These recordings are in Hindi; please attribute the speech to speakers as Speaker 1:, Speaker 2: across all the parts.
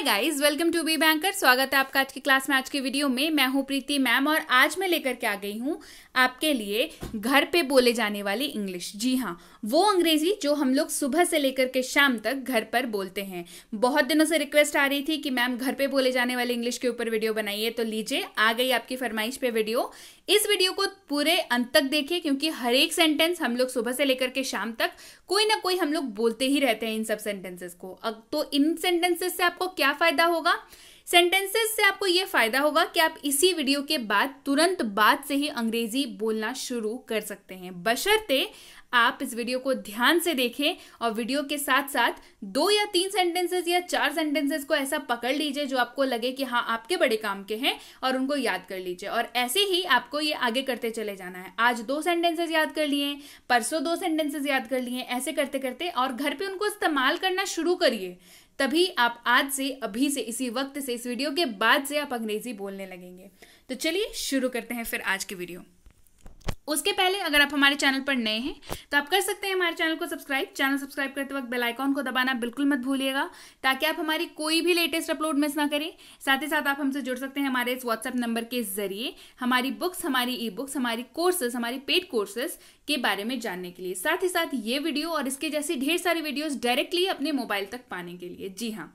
Speaker 1: hi guys welcome to B banker स्वागत है आपका आज की क्लास में आज के वीडियो में मैं हूं प्रीति मैम और आज मैं लेकर के आ गई हूं आपके लिए घर पे बोले जाने वाली इंग्लिश जी हाँ वो अंग्रेजी जो हम लोग सुबह से लेकर के शाम तक घर पर बोलते हैं बहुत दिनों से रिक्वेस्ट आ रही थी कि मैम घर पे बोले जाने वाली इंग्लिश के ऊपर वीडियो बनाइए तो लीजिए आ गई आपकी फरमाइश पे वीडियो इस वीडियो को पूरे अंत तक देखिए क्योंकि हर एक सेंटेंस हम लोग सुबह से लेकर के शाम तक कोई ना कोई हम लोग बोलते ही रहते हैं इन सब सेंटेंसेस को अब तो इन सेंटेंसेस से आपको क्या फायदा होगा सेंटेंसेस से आपको ये फायदा होगा कि आप इसी वीडियो के बाद तुरंत बाद से ही अंग्रेजी बोलना शुरू कर सकते हैं बशर्ते आप इस वीडियो को ध्यान से देखें और वीडियो के साथ साथ दो या तीन सेंटेंसेस या चार सेंटेंसेस को ऐसा पकड़ लीजिए जो आपको लगे कि हाँ आपके बड़े काम के हैं और उनको याद कर लीजिए और ऐसे ही आपको ये आगे करते चले जाना है आज दो सेंटेंसेज याद कर लिए परसों दो सेंटेंसेज याद कर लिए ऐसे करते करते और घर पर उनको इस्तेमाल करना शुरू करिए तभी आप आज से अभी से इसी वक्त से इस वीडियो के बाद से आप अंग्रेजी बोलने लगेंगे तो चलिए शुरू करते हैं फिर आज की वीडियो उसके पहले अगर आप हमारे चैनल पर नए हैं तो आप कर सकते हैं हमारे चैनल को सब्सक्राइब चैनल सब्सक्राइब करते वक्त बेल आइकॉन को दबाना बिल्कुल मत भूलिएगा ताकि आप हमारी कोई भी लेटेस्ट अपलोड मिस ना करें साथ ही साथ आप हमसे जुड़ सकते हैं हमारे इस व्हाट्सएप नंबर के जरिए हमारी बुक्स हमारी ई बुक्स हमारी कोर्सेज हमारी पेड कोर्सेज के बारे में जानने के लिए साथ ही साथ ये वीडियो और इसके जैसे ढेर सारी वीडियोज डायरेक्टली अपने मोबाइल तक पाने के लिए जी हाँ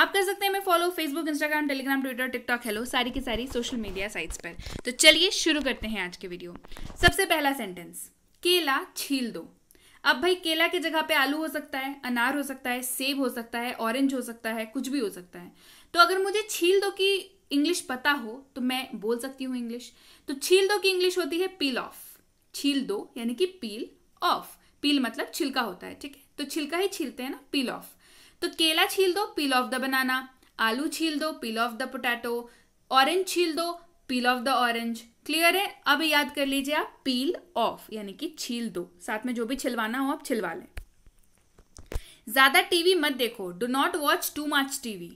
Speaker 1: आप कर सकते हैं मैं follow Facebook Instagram Telegram Twitter TikTok hello सारी की सारी सोशल मीडिया साइट्स पर तो चलिए शुरू करते हैं आज के वीडियो सबसे पहला सेंटेंस केला छील दो अब भाई केला की के जगह पे आलू हो सकता है अनार हो सकता है सेब हो सकता है ऑरेंज हो सकता है कुछ भी हो सकता है तो अगर मुझे छील दो की इंग्लिश पता हो तो मैं बोल सकती हूँ इंग्लिश तो छील दो की इंग्लिश होती है पील ऑफ छील दो यानी कि पील ऑफ पील मतलब छिलका होता है ठीक है तो छिलका ही छीलते हैं ना पील ऑफ तो केला छील दो पील ऑफ द बनाना आलू छील दो peel off the potato orange छील दो peel off the orange clear है अब याद कर लीजिए आप पील ऑफ यानी कि छील दो साथ में जो भी छिलवाना हो आप छिलवा लें ज्यादा टीवी मत देखो do not watch too much TV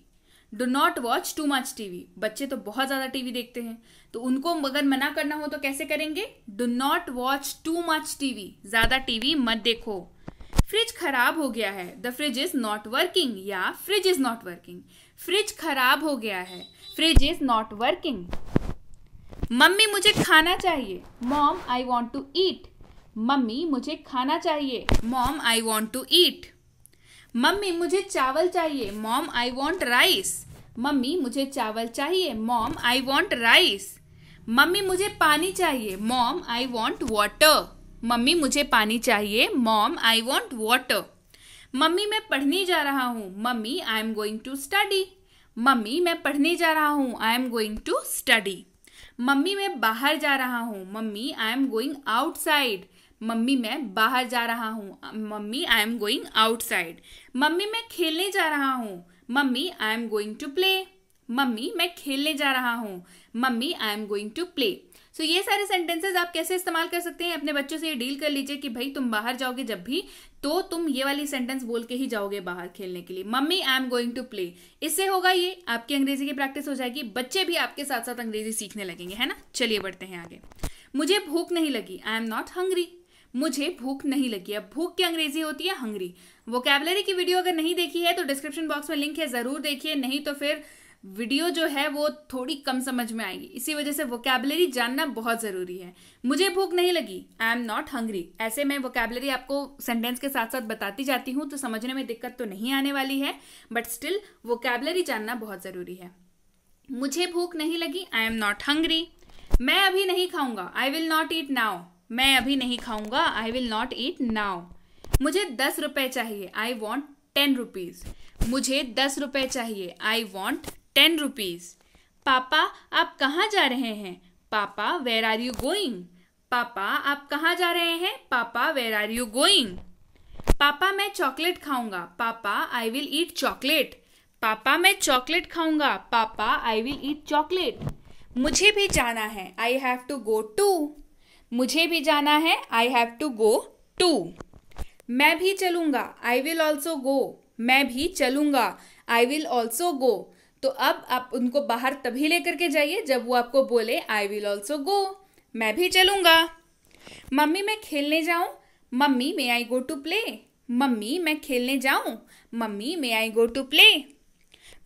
Speaker 1: do not watch too much TV बच्चे तो बहुत ज्यादा टीवी देखते हैं तो उनको अगर मना करना हो तो कैसे करेंगे do not watch too much TV ज्यादा टीवी मत देखो फ्रिज खराब हो गया है the fridge is not working या fridge is not working fridge खराब हो गया है fridge is not working mummy मुझे खाना चाहिए mom I want to eat mummy मुझे खाना चाहिए mom I want to eat mummy मुझे चावल चाहिए mom I want rice mummy मुझे चावल चाहिए mom I want rice mummy मुझे पानी चाहिए mom I want water mummy मुझे पानी चाहिए mom I want water mummy मैं पढ़ने जा रहा हूँ mummy I am going to study mummy मैं पढ़ने जा रहा हूँ I am going to study mummy मैं बाहर जा रहा हूँ mummy I am going outside mummy मैं बाहर जा रहा हूँ mummy I am going outside mummy मैं खेलने जा रहा हूँ mummy I am going to play mummy मैं खेलने जा रहा हूँ mummy I am going to play so so, ये सारे सेंटेंसेज आप कैसे इस्तेमाल कर सकते हैं अपने बच्चों से ये डील कर लीजिए कि भाई तुम बाहर जाओगे जब भी तो तुम ये वाली सेंटेंस बोल के ही जाओगे बाहर खेलने के लिए mummy I am going to play इससे होगा ये आपकी अंग्रेजी की प्रैक्टिस हो जाएगी बच्चे भी आपके साथ साथ अंग्रेजी सीखने लगेंगे है ना चलिए बढ़ते हैं आगे मुझे भूख नहीं लगी आई एम नॉट हंग्री मुझे भूख नहीं लगी अब भूख की अंग्रेजी होती है हंग्री वो की वीडियो अगर नहीं देखी है तो डिस्क्रिप्शन बॉक्स में लिंक है जरूर देखिए नहीं तो फिर वीडियो जो है वो थोड़ी कम समझ में आएगी इसी वजह से वोकेबलरी जानना बहुत ज़रूरी है मुझे भूख नहीं लगी आई एम नॉट हंग्री ऐसे मैं वोकेबलरी आपको सेंटेंस के साथ साथ बताती जाती हूँ तो समझने में दिक्कत तो नहीं आने वाली है बट स्टिल वोकेबलरी जानना बहुत ज़रूरी है मुझे भूख नहीं लगी आई एम नॉट हंग्री मैं अभी नहीं खाऊंगा I will not eat now मैं अभी नहीं खाऊंगा I will not eat now मुझे दस रुपए चाहिए आई वॉन्ट टेन रुपीज़ मुझे दस रुपए चाहिए आई वॉन्ट टेन रुपीज़ पापा आप कहाँ जा रहे हैं पापा वेर आर यू गोइंग पापा आप कहाँ जा रहे हैं पापा वेर आर यू गोइंग पापा मैं चॉकलेट खाऊंगा पापा आई विल ईट चॉकलेट पापा मैं चॉकलेट खाऊंगा पापा आई विल ईट चॉकलेट मुझे भी जाना है I have to go to मुझे भी जाना है I have to go to मैं भी चलूंगा आई विल ऑल्सो गो मैं भी चलूंगा आई विल ऑल्सो गो तो अब आप उनको बाहर तभी लेकर के जाइए जब वो आपको बोले आई विल ऑल्सो गो मैं भी चलूंगा मम्मी मैं खेलने जाऊं mummy may I go to play mummy मैं खेलने जाऊं mummy may I go to play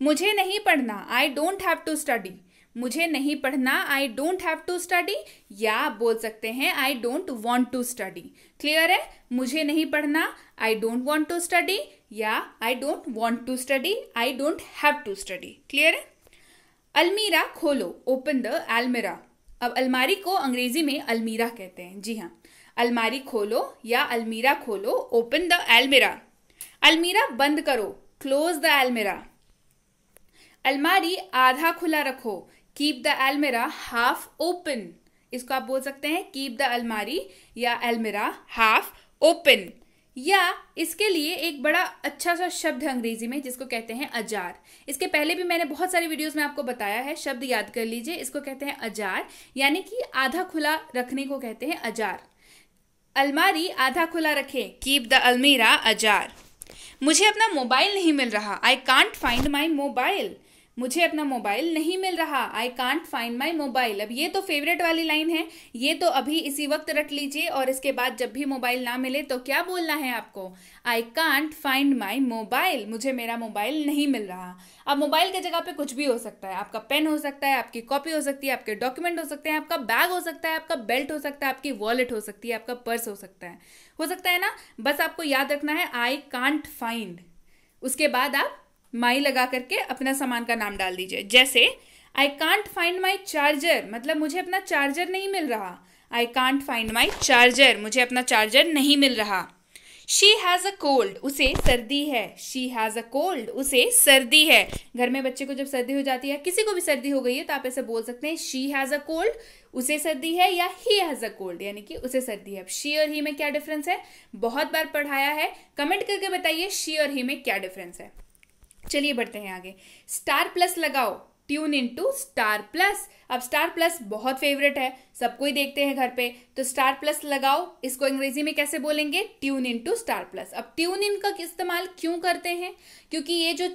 Speaker 1: मुझे नहीं पढ़ना I don't have to study मुझे नहीं पढ़ना I don't have to study या बोल सकते हैं I don't want to study clear है मुझे नहीं पढ़ना I don't want to study या I don't want to study I don't have to study clear है अलमीरा खोलो ओपन द अलमीरा अब अलमारी को अंग्रेजी में अलमीरा कहते हैं जी हाँ अलमारी खोलो या अलमीरा खोलो ओपन द अलमीरा अलमीरा बंद करो क्लोज द अलमीरा अलमारी आधा खुला रखो कीप द अलमीरा हाफ ओपन इसको आप बोल सकते हैं कीप द अलमारी या अलमीरा हाफ ओपन या इसके लिए एक बड़ा अच्छा सा शब्द है अंग्रेजी में जिसको कहते हैं अजार इसके पहले भी मैंने बहुत सारी वीडियोस में आपको बताया है शब्द याद कर लीजिए इसको कहते हैं अजार यानी कि आधा खुला रखने को कहते हैं अजार अलमारी आधा खुला रखें कीप द अलमीरा अजार मुझे अपना मोबाइल नहीं मिल रहा I can't find my mobile मुझे अपना मोबाइल नहीं मिल रहा I can't find my mobile अब ये तो फेवरेट वाली लाइन है ये तो अभी इसी वक्त रट लीजिए और इसके बाद जब भी मोबाइल ना मिले तो क्या बोलना है आपको I can't find my mobile मुझे मेरा मोबाइल नहीं मिल रहा अब मोबाइल की जगह पे कुछ भी हो सकता है आपका पेन हो सकता है आपकी कॉपी हो सकती है आपके डॉक्यूमेंट हो सकते हैं आपका बैग हो सकता है आपका बेल्ट हो सकता है आपकी वॉलेट हो सकती है आपका पर्स हो सकता है हो सकता है ना बस आपको याद रखना है आई कांट फाइंड उसके बाद आप माई लगा करके अपना सामान का नाम डाल दीजिए जैसे I can't find my charger मतलब मुझे अपना चार्जर नहीं मिल रहा I can't find my charger मुझे अपना चार्जर नहीं मिल रहा शी हैज़ अ कोल्ड उसे सर्दी है शी हैज़ अ कोल्ड उसे सर्दी है घर में बच्चे को जब सर्दी हो जाती है किसी को भी सर्दी हो गई है तो आप ऐसे बोल सकते हैं शी हैज़ अ कोल्ड उसे सर्दी है या ही हैज़ अ कोल्ड यानी कि उसे सर्दी है अब शी और ही में क्या डिफरेंस है बहुत बार पढ़ाया है कमेंट करके बताइए शी और ही में क्या डिफरेंस है चलिए बढ़ते हैं आगे स्टार प्लस लगाओ tune in to Star Plus अब स्टार प्लस बहुत फेवरेट है सबको ही देखते हैं घर पे तो स्टार प्लस लगाओ इसको अंग्रेजी में कैसे बोलेंगे tune in to Star Plus अब ट्यून इन का इस्तेमाल क्यों करते हैं क्योंकि ये जो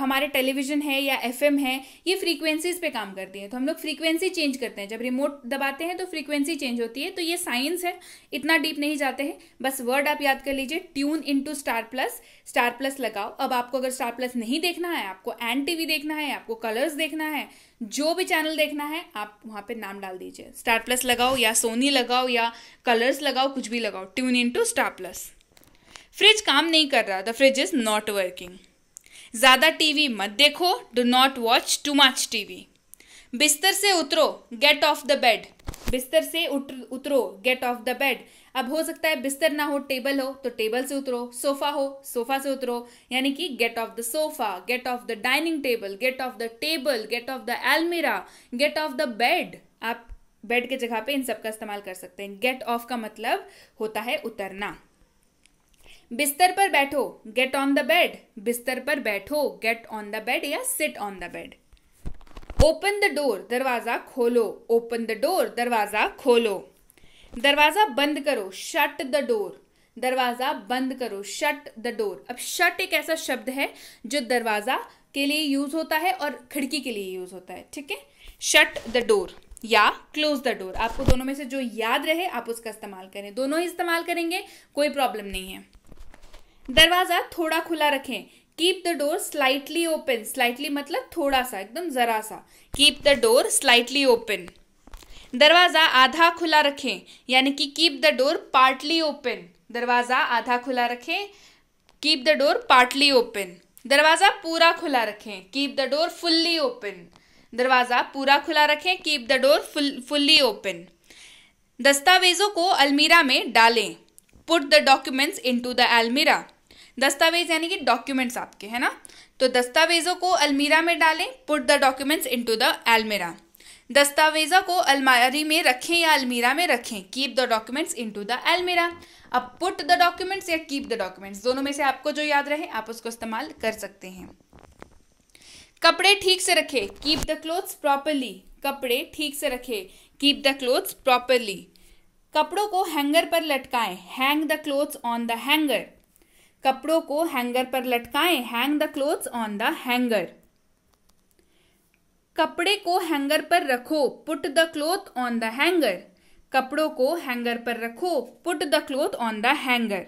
Speaker 1: हमारे टेलीविजन है या एफ है ये फ्रीक्वेंसीज पे काम करती है तो हम लोग फ्रीक्वेंसी चेंज करते हैं जब रिमोट दबाते हैं तो फ्रीक्वेंसी चेंज होती है तो ये साइंस है इतना डीप नहीं जाते हैं बस वर्ड आप याद कर लीजिए tune into Star Plus Star Plus लगाओ अब आपको अगर स्टार प्लस नहीं देखना है आपको एन टीवी देखना है आपको कलर्स देखना है जो भी चैनल देखना है आप वहाँ पे नाम डाल दीजिए स्टार प्लस लगाओ या सोनी लगाओ या कलर्स लगाओ कुछ भी लगाओ tune in to Star Plus fridge काम नहीं कर रहा the fridge is not working ज़्यादा टीवी मत देखो do not watch too much TV बिस्तर से उतरो गेट ऑफ द बेड बिस्तर से उतरो गेट ऑफ द बेड अब हो सकता है बिस्तर ना हो टेबल हो तो टेबल से उतरो सोफा हो सोफा से उतरो यानी कि get off the sofa get off the dining table get off the table get off the एलमीरा गेट ऑफ द बेड आप बेड के जगह पे इन सब का इस्तेमाल कर सकते हैं गेट ऑफ का मतलब होता है उतरना बिस्तर पर बैठो गेट ऑन द बेड बिस्तर पर बैठो गेट ऑन द बेड या sit on the bed open the door दरवाजा खोलो ओपन द डोर दरवाजा खोलो दरवाजा बंद करो शट द डोर दरवाजा बंद करो शट द डोर अब शट एक ऐसा शब्द है जो दरवाजा के लिए यूज होता है और खिड़की के लिए यूज होता है ठीक है शट द डोर या क्लोज द डोर आपको दोनों में से जो याद रहे आप उसका इस्तेमाल करें दोनों ही इस्तेमाल करेंगे कोई प्रॉब्लम नहीं है दरवाजा थोड़ा खुला रखें keep the door slightly open slightly मतलब थोड़ा सा एकदम जरा सा keep the door slightly open दरवाजा आधा खुला रखें यानी कि keep the door partly open दरवाजा आधा खुला रखें keep the door partly open दरवाजा पूरा खुला रखें keep the door fully open दरवाजा पूरा खुला रखें keep the door fully open दस्तावेजों को अलमीरा में डालें put the documents in to the अलमीरा दस्तावेज यानी कि डॉक्यूमेंट्स आपके है ना तो दस्तावेजों को अलमीरा में डालें put the documents into the अलमीरा दस्तावेजों को अलमारी में रखें या अलमीरा में रखें keep the documents in to the अलमीरा अब पुट द डॉक्यूमेंट्स या कीप द डॉक्यूमेंट्स दोनों में से आपको जो याद रहे आप उसको इस्तेमाल कर सकते हैं कपड़े ठीक से रखें कीप द क्लोथ्स प्रॉपरली कपड़े ठीक से रखें कीप द क्लोथ्स प्रॉपरली कपड़ों को हैंगर पर लटकाएं hang the clothes on the hanger कपड़ों को हैंगर पर लटकाएं hang the clothes on the hanger कपड़े को हैंगर पर रखो put the cloth on the hanger कपड़ों को हैंगर पर रखो put the cloth on the hanger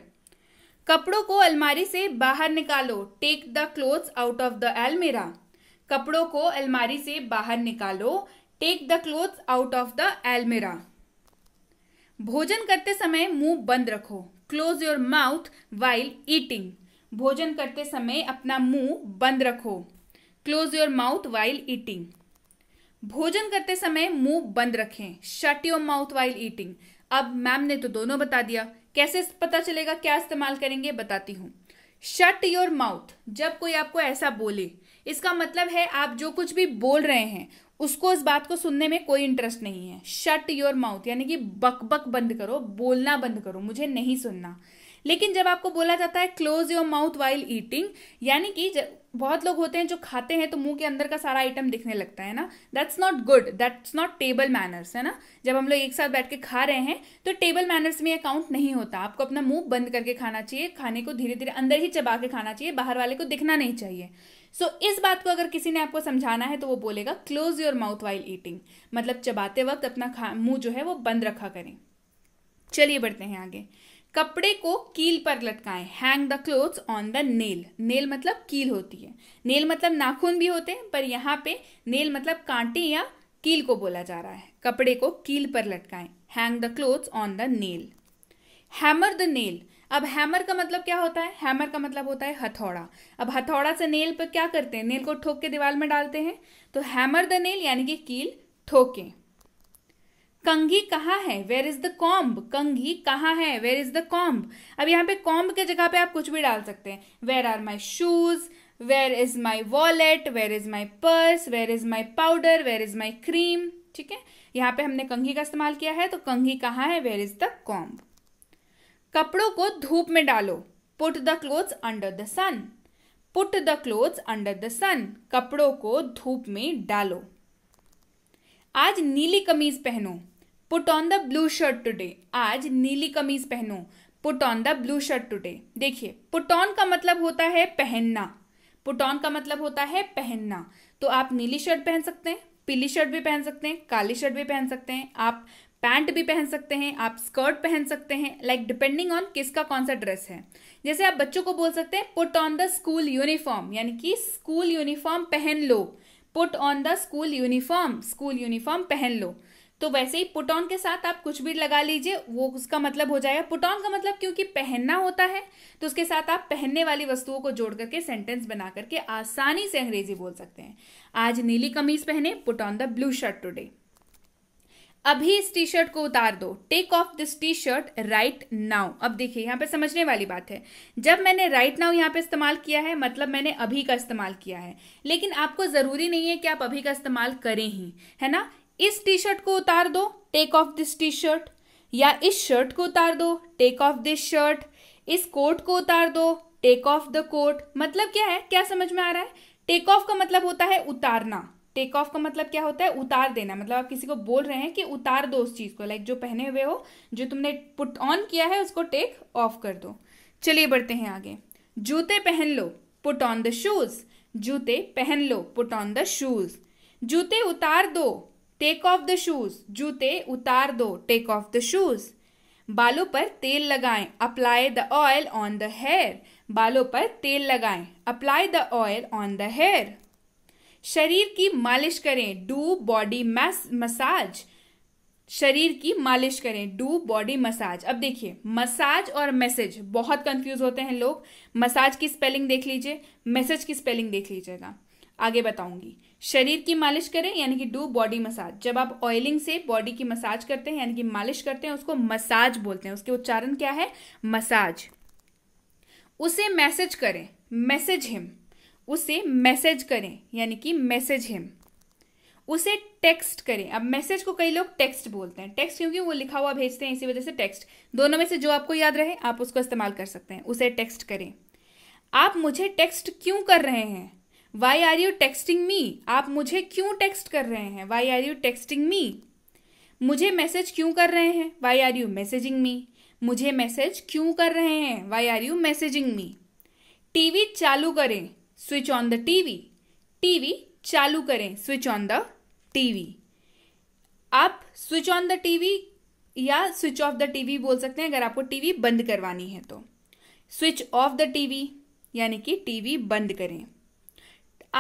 Speaker 1: कपड़ों को अलमारी से बाहर निकालो take the clothes out of the अलमीरा कपड़ों को अलमारी से बाहर निकालो take the clothes out of the अलमीरा भोजन करते समय मुंह बंद रखो close your mouth while eating भोजन करते समय अपना मुंह बंद रखो close your mouth while eating भोजन करते समय मुंह बंद रखें shut your mouth while eating अब मैम ने तो दोनों बता दिया कैसे पता चलेगा क्या इस्तेमाल करेंगे बताती हूँ शट योर माउथ जब कोई आपको ऐसा बोले इसका मतलब है आप जो कुछ भी बोल रहे हैं उसको इस बात को सुनने में कोई इंटरेस्ट नहीं है शट योर माउथ यानी कि बक बक बंद करो बोलना बंद करो मुझे नहीं सुनना लेकिन जब आपको बोला जाता है close your mouth while eating यानी कि बहुत लोग होते हैं जो खाते हैं तो मुंह के अंदर का सारा आइटम दिखने लगता है ना that's not good that's not table manners है ना जब हम लोग एक साथ बैठ के खा रहे हैं तो टेबल मैनर्स में अकाउंट नहीं होता आपको अपना मुंह बंद करके खाना चाहिए खाने को धीरे धीरे अंदर ही चबा के खाना चाहिए बाहर वाले को दिखना नहीं चाहिए सो so, इस बात को अगर किसी ने आपको समझाना है तो वो बोलेगा close your mouth while eating मतलब चबाते वक्त अपना मुंह जो है वो बंद रखा करें चलिए बढ़ते हैं आगे कपड़े को कील पर लटकाएं hang the clothes on the nail nail मतलब कील होती है नेल मतलब नाखून भी होते हैं पर यहाँ पे नेल मतलब कांटे या कील को बोला जा रहा है कपड़े को कील पर लटकाएं hang the clothes on the nail hammer the nail अब हैमर का मतलब क्या होता है हैमर का मतलब होता है हथौड़ा अब हथौड़ा से नेल पर क्या करते हैं नेल को ठोक के दीवार में डालते हैं तो हैमर द नेल यानी कि कील ठोके कंघी कहाँ है वेर इज द कॉम्ब कंघी कहाँ है वेर इज द कॉम्ब अब यहाँ पे कॉम्ब के जगह पे आप कुछ भी डाल सकते हैं where are my shoes where is my wallet where is my purse where is my powder where is my cream ठीक है यहाँ पे हमने कंघी का इस्तेमाल किया है तो कंघी कहाँ है वेर इज द कॉम्ब कपड़ों को धूप में डालो put the clothes under the sun put the clothes under the sun कपड़ों को धूप में डालो आज नीली कमीज पहनो put on the blue shirt today आज नीली कमीज पहनो put on the blue shirt today देखिए पुट ऑन का मतलब होता है पहनना पुट ऑन का मतलब होता है पहनना तो आप नीली शर्ट पहन सकते हैं पीली शर्ट भी पहन सकते हैं काली शर्ट भी पहन सकते हैं आप पैंट भी पहन सकते हैं आप स्कर्ट पहन सकते हैं लाइक डिपेंडिंग ऑन किसका कौन सा ड्रेस है जैसे आप बच्चों को बोल सकते हैं put on the school uniform यानी कि स्कूल यूनिफॉर्म पहन लो put on the school uniform school uniform पहन लो तो वैसे ही पुट ऑन के साथ आप कुछ भी लगा लीजिए वो उसका मतलब हो जाएगा पुट ऑन का मतलब क्योंकि पहनना होता है तो उसके साथ आप पहनने वाली वस्तुओं को जोड़ करके सेंटेंस बना करके आसानी से अंग्रेजी बोल सकते हैं आज नीली कमीज पहने put on the blue shirt today अभी इस टी शर्ट को उतार दो take off this T shirt right now अब देखिए यहाँ पे समझने वाली बात है जब मैंने राइट नाउ यहाँ पे इस्तेमाल किया है मतलब मैंने अभी का इस्तेमाल किया है लेकिन आपको ज़रूरी नहीं है कि आप अभी का इस्तेमाल करें ही है ना इस टी शर्ट को उतार दो take off this T shirt या इस शर्ट को उतार दो टेक ऑफ दिस शर्ट इस कोट को उतार दो टेक ऑफ द कोट मतलब क्या है क्या समझ में आ रहा है टेक ऑफ का मतलब होता है उतारना टेक ऑफ का मतलब क्या होता है उतार देना मतलब आप किसी को बोल रहे हैं कि उतार दो उस चीज़ को लाइक जो पहने हुए हो जो तुमने पुट ऑन किया है उसको टेक ऑफ कर दो चलिए बढ़ते हैं आगे जूते पहन लो पुट ऑन द शूज़ जूते पहन लो पुट ऑन द शूज़ जूते उतार दो टेक ऑफ द शूज़ जूते उतार दो टेक ऑफ द शूज़ बालों पर तेल लगाएं apply the oil on the hair बालों पर तेल लगाएं apply the oil on the hair शरीर की मालिश करें डू बॉडी मसाज शरीर की मालिश करें डू बॉडी मसाज अब देखिए मसाज और मैसेज बहुत कंफ्यूज होते हैं लोग मसाज की स्पेलिंग देख लीजिए मैसेज की स्पेलिंग देख लीजिएगा आगे बताऊंगी शरीर की मालिश करें यानी कि डू बॉडी मसाज जब आप ऑयलिंग से बॉडी की मसाज करते हैं यानी कि मालिश करते हैं उसको मसाज बोलते हैं उसके उच्चारण क्या है मसाज उसे मैसेज करें मैसेज हिम उसे मैसेज करें यानी कि मैसेज हिम उसे टेक्स्ट करें अब मैसेज को कई लोग टेक्स्ट बोलते हैं टेक्स्ट क्योंकि वो लिखा हुआ भेजते हैं इसी वजह से टेक्स्ट दोनों में से जो आपको याद रहे आप उसको इस्तेमाल कर सकते हैं उसे टेक्स्ट करें आप मुझे टेक्स्ट क्यों कर रहे हैं why are you texting me आप मुझे क्यों टेक्स्ट कर रहे हैं why are you texting me मुझे मैसेज क्यों कर रहे हैं why are you messaging me मुझे मैसेज क्यों कर रहे हैं why are you messaging me TV चालू करें switch on the TV TV चालू करें स्विच ऑन द टीवी आप स्विच ऑन द टीवी या स्विच ऑफ द टीवी बोल सकते हैं अगर आपको टीवी बंद करवानी है तो स्विच ऑफ द टीवी यानी कि टीवी बंद करें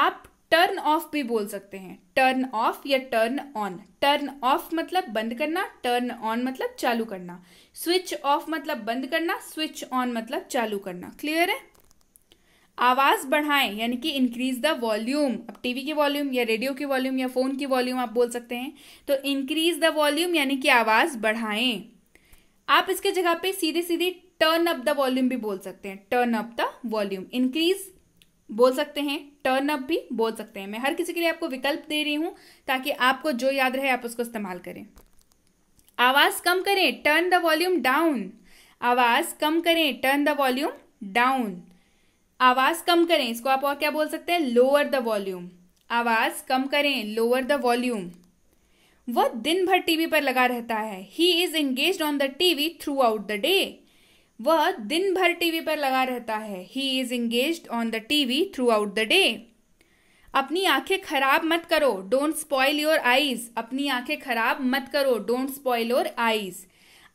Speaker 1: आप टर्न ऑफ भी बोल सकते हैं टर्न ऑफ या टर्न ऑन टर्न ऑफ मतलब बंद करना टर्न ऑन मतलब चालू करना स्विच ऑफ मतलब बंद करना स्विच ऑन मतलब चालू करना क्लियर है आवाज़ बढ़ाएं यानी कि इंक्रीज द वॉल्यूम अब टीवी की वॉल्यूम या रेडियो की वॉल्यूम या फ़ोन की वॉल्यूम आप बोल सकते हैं तो इंक्रीज द वॉल्यूम यानी कि आवाज़ बढ़ाएं आप इसके जगह पे सीधे सीधे टर्न अप द वॉल्यूम भी बोल सकते हैं turn up the volume increase बोल सकते हैं टर्न अप भी बोल सकते हैं मैं हर किसी के लिए आपको विकल्प दे रही हूं ताकि आपको जो याद रहे आप उसको इस्तेमाल करें आवाज़ कम करें टर्न द वॉल्यूम डाउन आवाज़ कम करें टर्न द वॉल्यूम डाउन आवाज़ कम करें इसको आप और क्या बोल सकते हैं लोअर द वॉल्यूम आवाज़ कम करें लोअर द वॉल्यूम वह दिन भर टीवी पर लगा रहता है he is engage on the TV throughout the day वह दिन भर टीवी पर लगा रहता है he is engage on the TV throughout the day अपनी आंखें खराब मत करो डोंट स्पॉइल योर आईज अपनी आंखें खराब मत करो डोंट स्पॉइल योर आईज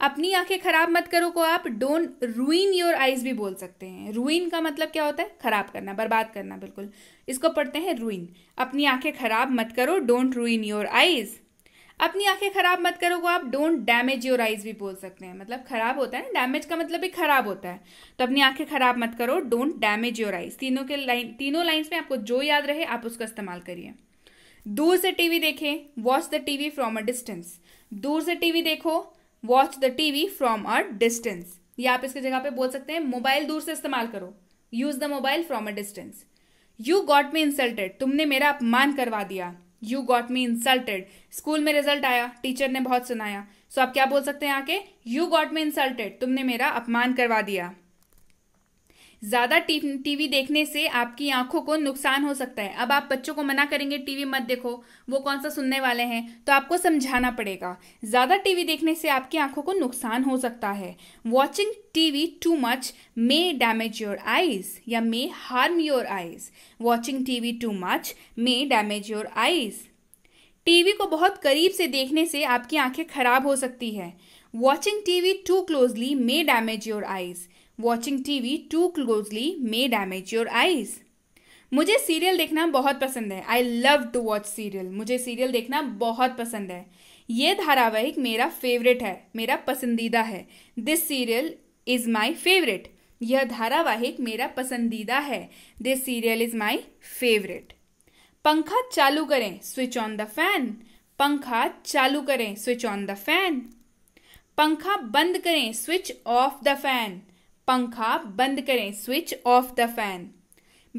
Speaker 1: अपनी आंखें खराब मत करो को आप डोंट रूइन योर आइज भी बोल सकते हैं रूइन का मतलब क्या होता है खराब करना बर्बाद करना बिल्कुल इसको पढ़ते हैं रूइन अपनी आंखें खराब मत करो डोंट रूइन योर आइज अपनी आंखें खराब मत करो को आप डोंट डैमेज योर आइज भी बोल सकते हैं मतलब खराब होता है ना डैमेज का मतलब भी खराब होता है तो अपनी आंखें खराब मत करो डोंट डैमेज योर आइज तीनों के लाइन तीनों लाइन्स में आपको जो याद रहे आप उसका इस्तेमाल करिए दूर से टीवी देखें watch the TV from a distance दूर से टीवी देखो watch the TV from a distance ये आप इसकी जगह पे बोल सकते हैं मोबाइल दूर से इस्तेमाल करो use the mobile from a distance you got me insulted तुमने मेरा अपमान करवा दिया you got me insulted school में रिजल्ट आया टीचर ने बहुत सुनाया सो so आप क्या बोल सकते हैं आके यू गॉट मी इंसल्टेड तुमने मेरा अपमान करवा दिया ज़्यादा टीवी देखने से आपकी आंखों को नुकसान हो सकता है अब आप बच्चों को मना करेंगे टीवी मत देखो वो कौन सा सुनने वाले हैं तो आपको समझाना पड़ेगा ज़्यादा टीवी देखने से आपकी आंखों को नुकसान हो सकता है watching TV too much may damage your eyes या may harm your eyes watching TV too much may damage your eyes TV को बहुत करीब से देखने से आपकी आंखें खराब हो सकती है watching TV too closely may damage your eyes watching T V too closely may damage your eyes मुझे सीरियल देखना बहुत पसंद है I love to watch serial मुझे सीरियल देखना बहुत पसंद है ये धारावाहिक मेरा फेवरेट है मेरा पसंदीदा है this serial is my favourite यह धारावाहिक मेरा पसंदीदा है this serial is my favourite पंखा चालू करें स्विच ऑन द फैन पंखा चालू करें स्विच ऑन द फैन पंखा बंद करें स्विच ऑफ द फैन पंखा बंद करें स्विच ऑफ द फैन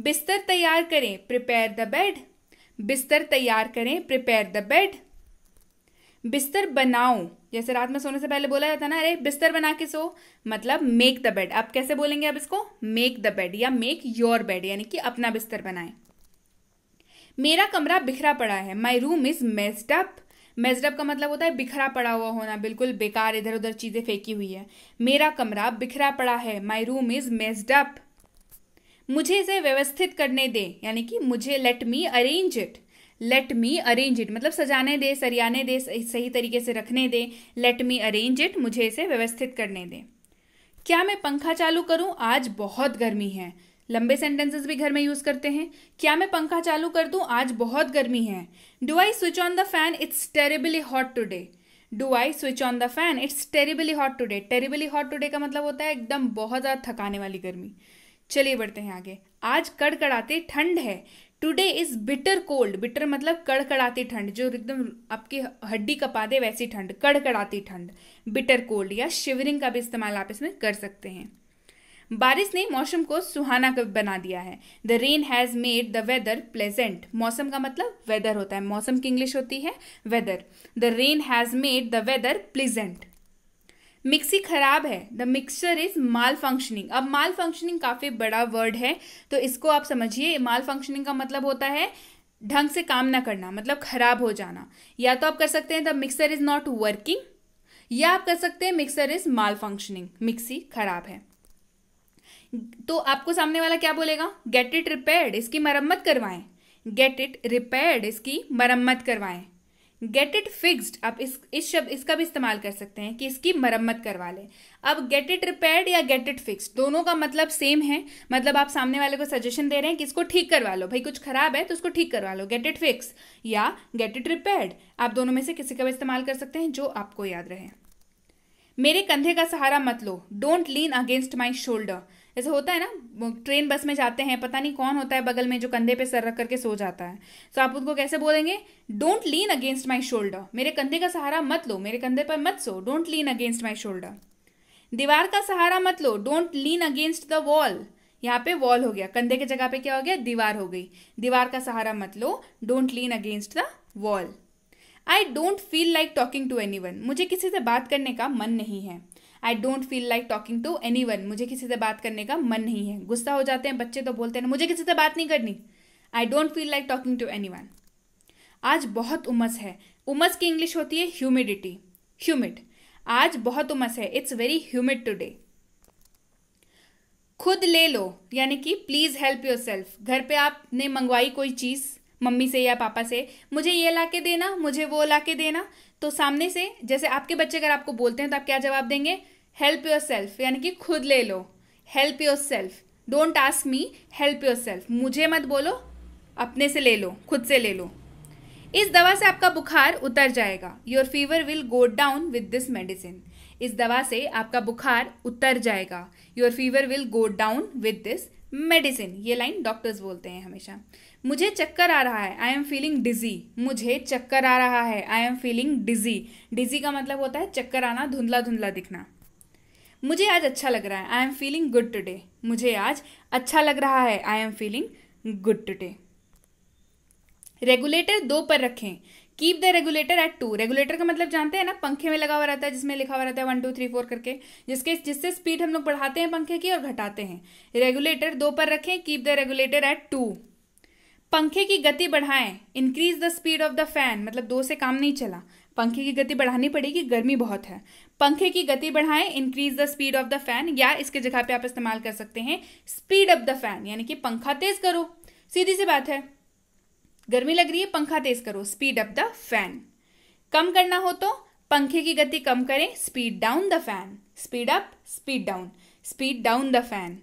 Speaker 1: बिस्तर तैयार करें प्रिपेयर द बेड बिस्तर तैयार करें प्रिपेयर द बेड बिस्तर बनाओ जैसे रात में सोने से पहले बोला जाता है ना अरे बिस्तर बना के सो मतलब मेक द बेड आप कैसे बोलेंगे अब इसको मेक द बेड या मेक योर बेड यानी कि अपना बिस्तर बनाएं मेरा कमरा बिखरा पड़ा है my room is messed up messed का मतलब होता है बिखरा पड़ा हुआ होना बिल्कुल बेकार इधर उधर चीज़ें फेंकी हुई है मेरा कमरा बिखरा पड़ा है माई रूम इज़ मेजडअप मुझे इसे व्यवस्थित करने दे यानी कि मुझे let me arrange it let me arrange it मतलब सजाने दे सरियाने दे सही तरीके से रखने दे लेट मी अरेंज इट मुझे इसे व्यवस्थित करने दे क्या मैं पंखा चालू करूं आज बहुत गर्मी है लंबे सेंटेंसेस भी घर में यूज करते हैं क्या मैं पंखा चालू कर दूं आज बहुत गर्मी है do I switch on the fan it's terribly hot today do I switch on the fan it's terribly hot today terribly hot today का मतलब होता है एकदम बहुत ज़्यादा थकाने वाली गर्मी चलिए बढ़ते हैं आगे आज कड़कड़ाते ठंड है today is bitter cold bitter मतलब कड़कड़ाती ठंड जो एकदम आपकी हड्डी कपा दे वैसी ठंड कड़कड़ाती ठंड बिटर कोल्ड या शिवरिंग का भी इस्तेमाल आप इसमें कर सकते हैं बारिश ने मौसम को सुहाना बना दिया है the rain has made the weather pleasant मौसम का मतलब वेदर होता है मौसम की इंग्लिश होती है weather the rain has made the weather pleasant mixie खराब है the mixture is malfunctioning अब माल फंक्शनिंग काफ़ी बड़ा वर्ड है तो इसको आप समझिए माल फंक्शनिंग का मतलब होता है ढंग से काम ना करना मतलब खराब हो जाना या तो आप कर सकते हैं the mixer is not working या आप कर सकते हैं mixer is malfunctioning mixie खराब है तो आपको सामने वाला क्या बोलेगा गेट इट रिपेयर्ड इसकी मरम्मत करवाएं गेट इट रिपेयर्ड इसकी मरम्मत करवाएं गेट इट फिक्स्ड आप इस इस शब्द इसका भी इस्तेमाल कर सकते हैं कि इसकी मरम्मत करवा लें अब गेट इट रिपेयर्ड या गेट इट फिक्स्ड दोनों का मतलब सेम है मतलब आप सामने वाले को सजेशन दे रहे हैं कि इसको ठीक करवा लो भाई कुछ खराब है तो उसको ठीक करवा लो गेट इट फिक्स या गेट इट रिपेयर्ड आप दोनों में से किसी का भी इस्तेमाल कर सकते हैं जो आपको याद रहे मेरे कंधे का सहारा मत लो don't lean against my shoulder जैसे होता है ना ट्रेन बस में जाते हैं पता नहीं कौन होता है बगल में जो कंधे पे सर रख करके सो जाता है तो आप उनको कैसे बोलेंगे don't lean against my shoulder मेरे कंधे का सहारा मत लो मेरे कंधे पर मत सो don't lean against my shoulder दीवार का सहारा मत लो don't lean against the wall यहाँ पे वॉल हो गया कंधे की जगह पे क्या हो गया दीवार हो गई दीवार का सहारा मत लो don't lean against the wall I don't feel like talking to any मुझे किसी से बात करने का मन नहीं है I don't feel like talking to anyone मुझे किसी से बात करने का मन नहीं है गुस्सा हो जाते हैं बच्चे तो बोलते हैं मुझे किसी से बात नहीं करनी I don't feel like talking to anyone आज बहुत उमस है उमस की इंग्लिश होती है ह्यूमिडिटी ह्यूमिड आज बहुत उमस है इट्स वेरी ह्यूमिड टूडे खुद ले लो यानी कि प्लीज़ हेल्प योर सेल्फ घर पे आपने मंगवाई कोई चीज़ मम्मी से या पापा से मुझे ये ला के देना मुझे वो ला के देना तो सामने से जैसे आपके बच्चे अगर आपको बोलते हैं तो आप क्या जवाब देंगे हेल्प योर सेल्फ यानी कि खुद ले लो help yourself don't ask me help yourself मुझे मत बोलो अपने से ले लो खुद से ले लो इस दवा से आपका बुखार उतर जाएगा your fever will go down with this medicine इस दवा से आपका बुखार उतर जाएगा your fever will go down with this medicine ये लाइन डॉक्टर्स बोलते हैं हमेशा मुझे चक्कर आ रहा है आई एम फीलिंग डिजी मुझे चक्कर आ रहा है आई एम फीलिंग डिजी डिजी का मतलब होता है चक्कर आना धुंधला धुंधला दिखना मुझे आज अच्छा लग रहा है I am feeling good today मुझे आज अच्छा लग रहा है I am feeling good today regulator दो पर रखें keep the regulator at two regulator का मतलब जानते हैं ना पंखे में लगा हुआ रहता है जिसमें लिखा हुआ रहता है वन टू थ्री फोर करके जिसके जिससे स्पीड हम लोग बढ़ाते हैं पंखे की और घटाते हैं रेगुलेटर दो पर रखें keep the regulator at two पंखे की गति बढ़ाएं increase the speed of the fan मतलब दो से काम नहीं चला पंखे की गति बढ़ानी पड़ेगी गर्मी बहुत है पंखे की गति बढ़ाएं increase the speed of the fan या इसके जगह पे आप इस्तेमाल कर सकते हैं स्पीड ऑफ द फैन यानी कि पंखा तेज करो सीधी सी बात है गर्मी लग रही है पंखा तेज करो स्पीड ऑफ द फैन कम करना हो तो पंखे की गति कम करें speed down the fan speed up speed down speed down the fan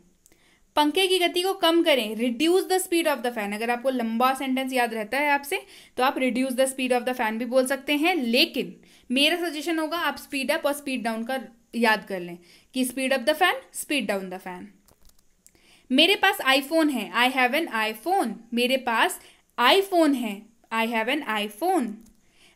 Speaker 1: पंखे की गति को कम करें reduce the speed of the fan अगर आपको लंबा सेंटेंस याद रहता है आपसे तो आप reduce the speed of the fan भी बोल सकते हैं लेकिन मेरा सजेशन होगा आप स्पीड अप और स्पीड डाउन का याद कर लें कि speed up the fan speed down the fan मेरे पास आईफोन है आई हैव एन आईफोन मेरे पास आईफोन है आई हैव एन आईफोन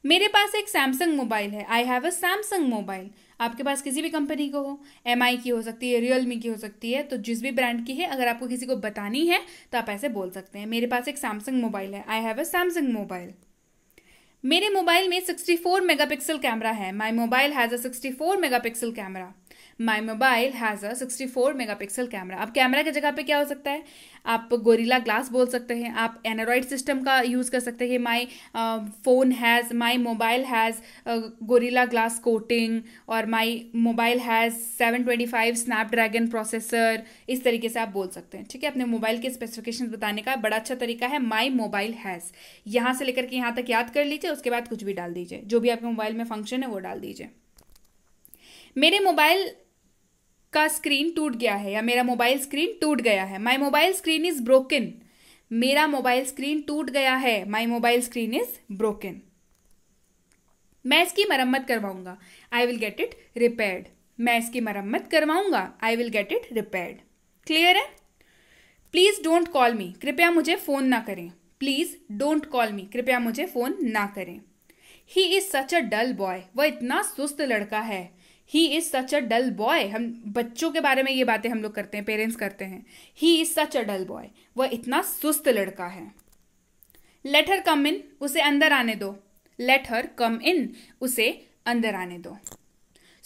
Speaker 1: मेरे पास एक सैमसंग मोबाइल है I have a Samsung mobile आपके पास किसी भी कंपनी को हो एम की हो सकती है रियलमी की हो सकती है तो जिस भी ब्रांड की है अगर आपको किसी को बतानी है तो आप ऐसे बोल सकते हैं मेरे पास एक सैमसंग मोबाइल है I have a Samsung mobile मेरे मोबाइल में 64 मेगापिक्सल कैमरा है my mobile has a 64 megapixel camera my mobile has a 64 megapixel camera अब कैमरा की जगह पे क्या हो सकता है आप गोरिल्ला ग्लास बोल सकते हैं आप एनारॉइड सिस्टम का यूज़ कर सकते हैं my phone has my mobile has Gorilla glass coating और my mobile has seven twenty five Snapdragon processor इस तरीके से आप बोल सकते हैं ठीक है अपने मोबाइल के स्पेसिफिकेशन बताने का बड़ा अच्छा तरीका है माई मोबाइल हैज़ यहाँ से लेकर के यहाँ तक याद कर लीजिए उसके बाद कुछ भी डाल दीजिए जो भी आपके मोबाइल में फंक्शन है वो डाल दीजिए मेरे मोबाइल का स्क्रीन टूट गया है या मेरा मोबाइल स्क्रीन टूट गया है my mobile screen is broken मेरा मोबाइल स्क्रीन टूट गया है my mobile screen is broken मैं इसकी मरम्मत करवाऊंगा I will get it repaired मैं इसकी मरम्मत करवाऊंगा I will get it repaired clear है प्लीज डोंट कॉल मी कृपया मुझे फोन ना करें प्लीज डोंट कॉल मी कृपया मुझे फोन ना करें he is such a dull boy वह इतना सुस्त लड़का है he is such a dull boy हम बच्चों के बारे में ये बातें हम लोग करते हैं पेरेंट्स करते हैं he is such a dull boy वह इतना सुस्त लड़का है लेटर कम इन उसे अंदर आने दो लेटर कम इन उसे अंदर आने दो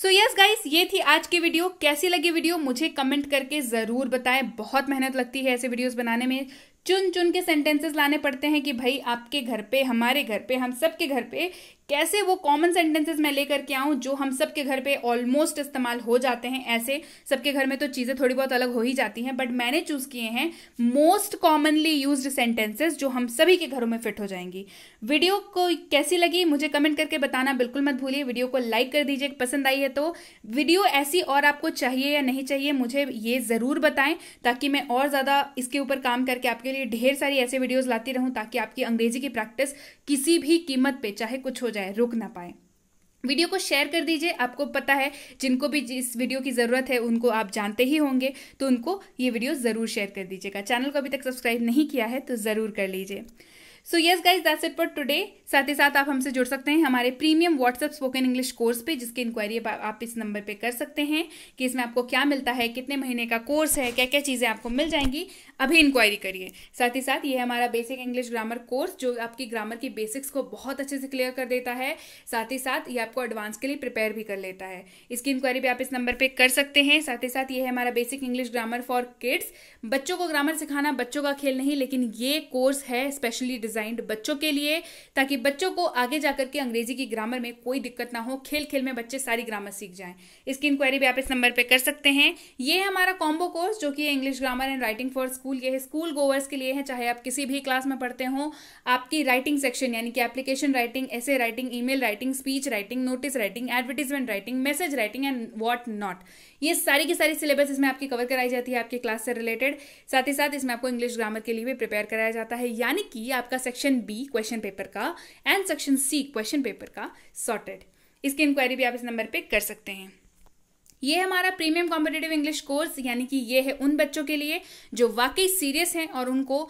Speaker 1: सो यस गाइस ये थी आज की वीडियो कैसी लगी वीडियो मुझे कमेंट करके ज़रूर बताएं बहुत मेहनत लगती है ऐसे वीडियोस बनाने में चुन चुन के सेंटेंसेस लाने पड़ते हैं कि भाई आपके घर पे हमारे घर पे हम सबके घर पे कैसे वो कॉमन सेंटेंसेस मैं लेकर के आऊँ जो हम सबके घर पे ऑलमोस्ट इस्तेमाल हो जाते हैं ऐसे सबके घर में तो चीज़ें थोड़ी बहुत अलग हो ही जाती हैं बट मैंने चूज़ किए हैं मोस्ट कॉमनली यूज सेंटेंसेस जो हम सभी के घरों में फिट हो जाएंगी वीडियो को कैसी लगी मुझे कमेंट करके बताना बिल्कुल मत भूलिए वीडियो को लाइक कर दीजिए पसंद आई है तो वीडियो ऐसी और आपको चाहिए या नहीं चाहिए मुझे ये ज़रूर बताएं ताकि मैं और ज़्यादा इसके ऊपर काम करके आपके लिए लिए ढेर सारी ऐसे वीडियोस लाती रहूं ताकि आपकी अंग्रेजी की प्रैक्टिस किसी भी कीमत पे चाहे कुछ हो जाए रुक ना पाए वीडियो को शेयर कर दीजिए आपको पता है जिनको भी इस वीडियो की ज़रूरत है उनको आप जानते ही होंगे तो उनको ये वीडियो ज़रूर शेयर कर दीजिएगा चैनल को अभी तक सब्सक्राइब नहीं किया है तो ज़रूर कर लीजिए so yes guys that's it for today साथ ही साथ आप हमसे जुड़ सकते हैं हमारे premium WhatsApp spoken English course पे जिसकी इंक्वायरी आप इस नंबर पे कर सकते हैं कि इसमें आपको क्या मिलता है कितने महीने का कोर्स है क्या क्या चीज़ें आपको मिल जाएंगी अभी इंक्वायरी करिए साथ ही साथ ये हमारा बेसिक इंग्लिश ग्रामर कोर्स जो आपकी ग्रामर की बेसिक्स को बहुत अच्छे से क्लियर कर देता है साथ ही साथ ये आपको एडवांस के लिए प्रिपेयर भी कर लेता है इसकी इंक्वायरी भी आप इस नंबर पर कर सकते हैं साथ ही साथ ये है हमारा basic English grammar for kids बच्चों को ग्रामर सिखाना बच्चों का खेल नहीं लेकिन ये कोर्स है स्पेशली डिजाइन डिजाइंड बच्चों के लिए ताकि बच्चों को आगे जाकर के अंग्रेजी की ग्रामर में कोई दिक्कत ना हो खेल खेल में बच्चे सारी ग्रामर सीख जाएं इसकी इंक्वायरी भी आप इस नंबर पर कर सकते हैं ये है हमारा कॉम्बो कोर्स जो कि English grammar and writing for school ये है स्कूल गोवर्स के लिए है चाहे आप किसी भी क्लास में पढ़ते हो आपकी राइटिंग सेक्शन यानी कि एप्लीकेशन राइटिंग ऐसे writing e writing speech writing notice writing advertisement writing message writing and what not ये सारी की सारी सिलेबस इसमें आपकी कवर कराई जाती है आपके क्लास से रिलेटेड साथ ही साथ इसमें आपको इंग्लिश ग्रामर के लिए भी प्रिपेयर कराया जाता है यानी कि आपका सेक्शन बी क्वेश्चन पेपर का and section C question paper का सॉर्टेड इसकी इंक्वायरी भी आप इस नंबर पे कर सकते हैं ये हमारा प्रीमियम कॉम्पिटेटिव इंग्लिश कोर्स यानी कि ये है उन बच्चों के लिए जो वाकई सीरियस हैं और उनको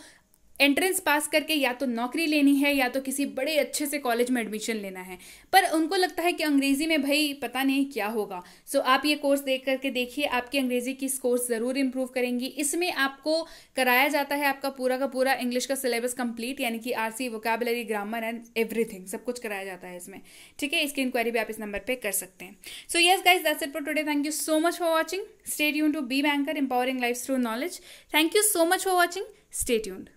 Speaker 1: एंट्रेंस पास करके या तो नौकरी लेनी है या तो किसी बड़े अच्छे से कॉलेज में एडमिशन लेना है पर उनको लगता है कि अंग्रेज़ी में भाई पता नहीं क्या होगा सो आप ये कोर्स देख करके देखिए आपकी अंग्रेज़ी की स्कोर्स ज़रूर इम्प्रूव करेंगी इसमें आपको कराया जाता है आपका पूरा का पूरा इंग्लिश का सिलेबस कंप्लीट यानी कि R C vocabulary grammar and everything सब कुछ कराया जाता है इसमें ठीक है इसकी इंक्वायरी भी आप इस नंबर पर कर सकते हैं so yes guys that's it for today thank you so much for watching stay यून to B banker empowering life through knowledge thank you so much for watching stay tuned